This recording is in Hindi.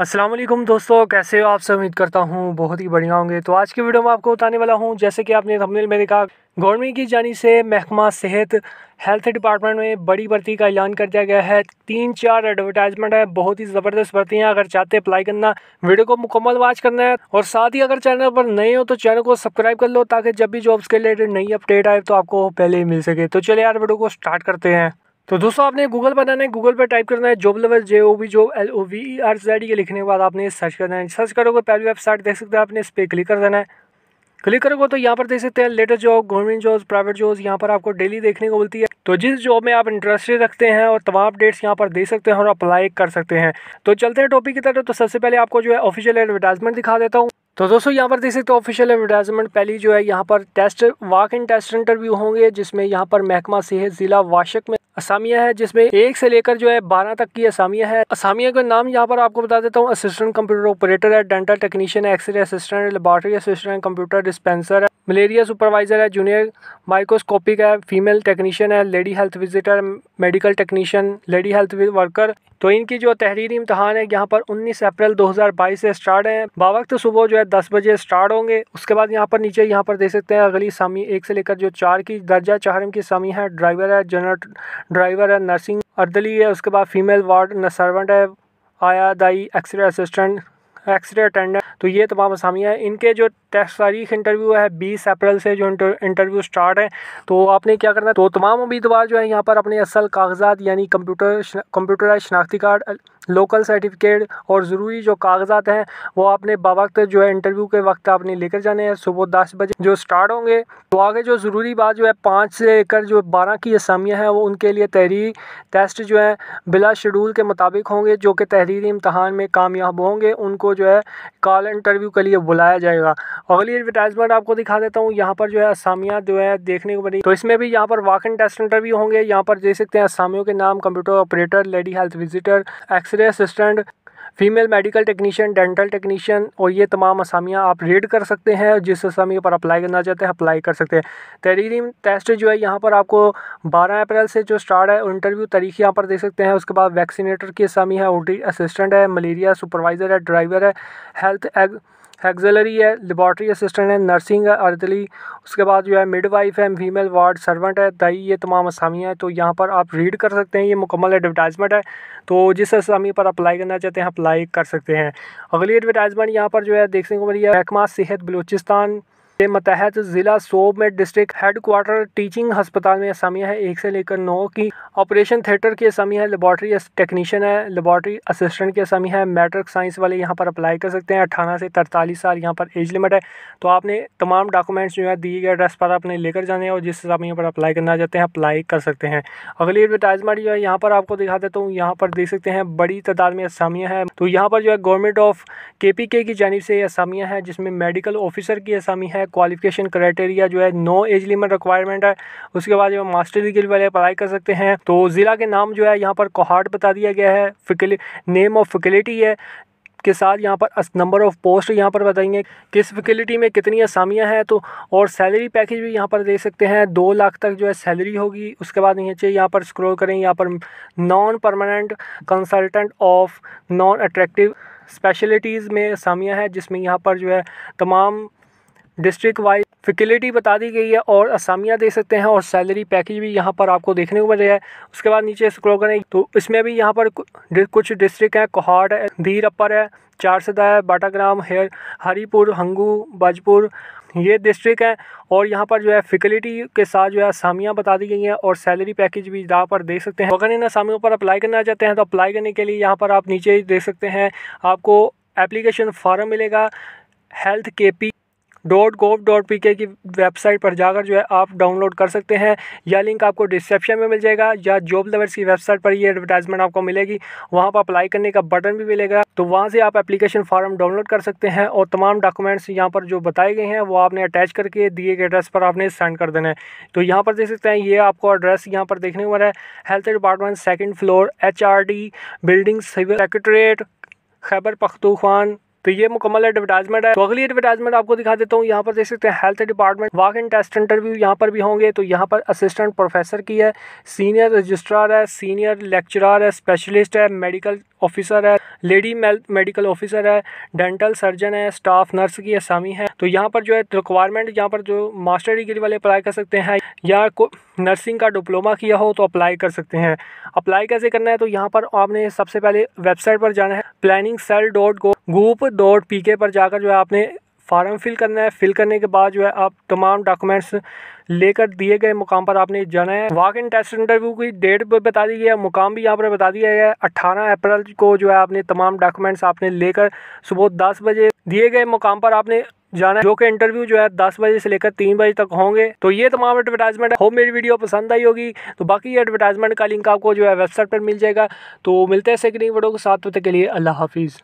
असलम दोस्तों कैसे हो आपसे उम्मीद करता हूँ बहुत ही बढ़िया होंगे तो आज की वीडियो में आपको बताने वाला हूँ जैसे कि आपने थंबनेल में देखा गवर्नमेंट की जानी से महकमा सेहत हेल्थ डिपार्टमेंट में बड़ी भर्ती का ऐलान कर दिया गया है तीन चार एडवर्टाइजमेंट है बहुत ही ज़बरदस्त भर्ती हैं अगर चाहते अप्लाई करना वीडियो को मुकम्मल वाच करना है और साथ ही अगर चैनल पर नए हो तो चैनल को सब्सक्राइब कर लो ताकि जब भी जॉब्स के रिलेटेड नई अपडेट आए तो आपको पहले ही मिल सके तो चलिए यार वीडियो को स्टार्ट करते हैं तो दोस्तों आपने गूगल बनाना है गूगल पर टाइप करना है job lover J O V job L O V E R Z ये लिखने के बाद आपने सर्च करना है सर्च करोगे पहली वेबसाइट देख सकते हैं आपने इस पर क्लिक कर देना है क्लिक करोगे तो यहाँ पर देख सकते हैं latest job government job private job यहाँ पर आपको डेली देखने को मिलती है तो जिस जॉब में आप इंटरेस्टेड रखते हैं और तमाम अपडेट्स यहाँ पर दे सकते हैं और अप्लाई कर सकते हैं तो चलते हैं टॉपिक की तरफ तो सबसे पहले आपको जो है ऑफिशियल एडवर्टाइजमेंट दिखा देता हूँ तो दोस्तों यहाँ पर देख सकते हो ऑफिशियल एडवर्टाइजमेंट पहली जो है यहाँ पर test walk in test interview होंगे जिसमें यहाँ पर महकमा सेहत ज़िला वाशक में असामिया है जिसमें एक से लेकर जो है बारह तक की असामिया है असामिया का नाम यहाँ पर आपको बता देता हूँ असिस्टेंट कंप्यूटर ऑपरेटर है dental technician x ray assistant laboratory assistant computer dispenser है मलेरिया सुपरवाइज़र है जूनियर माइक्रोस्कोपिक है फीमेल टेक्नीशियन है lady health visitor medical technician lady health worker तो इनकी जो तहरीरी इम्तहान है यहाँ पर 19 अप्रैल 2022 से स्टार्ट है बावक्त सुबह जो है 10 बजे स्टार्ट होंगे उसके बाद यहाँ पर नीचे यहाँ पर देख सकते हैं अगली सामी एक से लेकर जो चार की दर्जा चार की सामी है ड्राइवर है जनरल ड्राइवर है नर्सिंग अर्दली है उसके बाद फीमेल वार्ड सर्वेंट है आया दाई एक्सरे असिस्टेंट एक्सरे अटेंडेंट तो ये तमाम असामियाँ हैं इनके जो टेस्ट तारीख इंटरव्यू है बीस अप्रैल से जो इंटरव्यू स्टार्ट है तो आपने क्या करना है तो तमाम उम्मीदवार जो है यहाँ पर अपने असल कागजात यानी कंप्यूटर कंप्यूटराइज शनाख्ती कार्ड लोकल सर्टिफिकेट और ज़रूरी जो कागजात हैं वो आपने बावक्त जो है इंटरव्यू के वक्त आपने लेकर जाने हैं सुबह दस बजे जो स्टार्ट होंगे तो आगे जो ज़रूरी बात जो है पाँच से लेकर जो बारह की असामियाँ हैं वो उनके लिए तहरीर टेस्ट जो है बिला शेड्यूल के मुताबिक होंगे जो कि तहरीरी इम्तहान में कामयाब होंगे उनको जो है कॉल इंटरव्यू के लिए बुलाया जाएगा अगली एडवर्टाइजमेंट आपको दिखा देता हूँ यहाँ पर जो है असामियाँ जो है देखने को मिली तो इसमें भी यहाँ पर वॉक इन टेस्ट इंटरव्यू होंगे यहाँ पर देख सकते हैं असामियों के नाम computer operator lady health visitor x ray assistant female medical technician dental technician और ये तमाम असामियाँ आप रीड कर सकते हैं जिस असामी पर अप्लाई करना चाहते हैं अप्लाई कर सकते हैं तहरीरी टेस्ट जो है यहाँ पर आपको 12 अप्रैल से जो स्टार्ट है इंटरव्यू तारीख यहाँ पर देख सकते हैं उसके बाद वैक्सीनेटर की असामी है ओ असिस्टेंट है मलेरिया सुपरवाइज़र है ड्राइवर है हेल्थ एग एक्जलरी है लेबॉट्री असिस्टेंट है नर्सिंग है अर्दली उसके बाद जो है मिड वाइफ है फीमेल वार्ड सर्वेंट है दही ये तमाम असामियाँ हैं तो यहाँ पर आप रीड कर सकते हैं ये मुकम्मल एडवर्टाइजमेंट है तो जिस असामी पर अप्लाई करना चाहते हैं अप्लाई कर सकते हैं अगली एडवर्टाइजमेंट यहाँ पर जो है देखने को मिली है महकमा सेहत बलूचिस्तान के मतहत जिला सोब में डिस्ट्रिक्ट हेडक्वार्टर टीचिंग अस्पताल में असामिया हैं एक से लेकर नौ की ऑपरेशन थिएटर की असामी है लेबॉर्ट्री टेक्नीशियन है लेबॉर्ट्री असिस्टेंट की असामी है मैट्रिक साइंस वाले यहाँ पर अप्लाई कर सकते हैं अठारह से तरतालीस साल यहाँ पर एज लिमिट है तो आपने तमाम डॉक्यूमेंट्स जो है दिए गए एड्रेस पर आपने लेकर जाने और जिस हिसाब यहाँ पर अप्लाई करना चाहते हैं अप्लाई कर सकते हैं अगली एडवर्टाइजमेंट जो है यहाँ पर आपको दिखा देता हूँ यहाँ पर देख सकते हैं बड़ी तादाद में असामियाँ हैं तो यहाँ पर जो है गवर्नमेंट ऑफ के की जानब से असामियाँ हैं जिसमें मेडिकल ऑफिसर की असामी है है क्वालिफिकेशन क्राइटेरिया जो है नो एज लिमिट रिक्वायरमेंट है उसके बाद जो मास्टर डिग्री वाले अप्लाई कर सकते हैं तो ज़िला के नाम जो है यहाँ पर कोहाट बता दिया गया है नेम ऑफ फैकल्टी है के साथ यहाँ पर नंबर ऑफ़ पोस्ट यहाँ पर बताएंगे किस फैकल्टी में कितनी असामियाँ हैं तो और सैलरी पैकेज भी यहाँ पर दे सकते हैं दो लाख तक जो है सैलरी होगी उसके बाद नीचे यहाँ पर स्क्रॉल करें यहाँ पर non permanent consultant of non attractive specialities में असामियाँ हैं जिसमें यहाँ पर जो है तमाम डिस्ट्रिक्ट वाइज फैकल्टी बता दी गई है और असामियाँ दे सकते हैं और सैलरी पैकेज भी यहाँ पर आपको देखने को मिल रहा है उसके बाद नीचे स्क्रो करें तो इसमें भी यहाँ पर कुछ डिस्ट्रिक्ट हैं कोहाट है धीर अपर है चारसदा है बाटाग्राम है हरीपुर हंगू बाजपुर ये डिस्ट्रिक्ट हैं और यहाँ पर जो है फैकल्टी के साथ जो है असामियाँ बता दी गई हैं और सैलरी पैकेज भी यहाँ पर देख सकते हैं अगर इन असामियों पर अप्लाई करना चाहते हैं तो अप्लाई करने के लिए यहाँ पर आप नीचे देख सकते हैं आपको एप्लीकेशन फॉर्म मिलेगा health K P dot gov dot P K की वेबसाइट पर जाकर जो है आप डाउनलोड कर सकते हैं या लिंक आपको डिस्क्रिप्शन में मिल जाएगा या जॉब लवर्स की वेबसाइट पर ये एडवर्टाइजमेंट आपको मिलेगी वहाँ पर अप्लाई करने का बटन भी मिलेगा तो वहाँ से आप एप्लीकेशन फॉर्म डाउनलोड कर सकते हैं और तमाम डॉक्यूमेंट्स यहाँ पर जो बताए गए हैं वो आपने अटैच करके दिए गए एड्रेस पर आपने सेंड कर देना है तो यहाँ पर देख सकते हैं ये आपको एड्रेस यहाँ पर देखने को है health department second floor H building civil secretariat Khyber Pakhtunkhwa तो ये मुकम्मल एडवर्टाइजमेंट है तो अगली एडवर्टाइजमेंट आपको दिखा देता हूँ यहाँ पर देख सकते हैं health department walk in test interview यहाँ पर भी होंगे तो यहाँ पर असिस्टेंट प्रोफेसर की है सीनियर रजिस्ट्रार है सीनियर लेक्चरार है स्पेशलिस्ट है मेडिकल ऑफिसर है लेडी मेडिकल ऑफिसर है डेंटल सर्जन है स्टाफ नर्स की असामी है तो यहाँ पर जो है रिक्वायरमेंट यहाँ पर जो मास्टर डिग्री वाले अप्लाई कर सकते हैं या को नर्सिंग का डिप्लोमा किया हो तो अप्लाई कर सकते हैं अप्लाई कैसे करना है तो यहाँ पर आपने सबसे पहले वेबसाइट पर जाना है planning cell dot go gop dot P K पर जाकर जो है आपने फार्म फिल करना है फिल करने के बाद जो है आप तमाम डॉक्यूमेंट्स लेकर दिए गए मुकाम पर आपने जाना है वाक इन टेस्ट इंटरव्यू की डेट बता दी गई है मुकाम भी यहाँ पर बता दिया गया है अट्ठारह अप्रैल को जो है आपने तमाम डॉक्यूमेंट्स आपने लेकर सुबह दस बजे दिए गए मुकाम पर आपने जाना है जो कि इंटरव्यू जो है दस बजे से लेकर तीन बजे तक होंगे तो ये तमाम एडवर्टाइजमेंट हो मेरी वीडियो पसंद आई होगी तो बाकी एडवर्टाइजमेंट का लिंक आपको जो है वेबसाइट पर मिल जाएगा तो मिलते हैं सेकंड वीडियो के साथ के लिए अल्लाह हाफिज़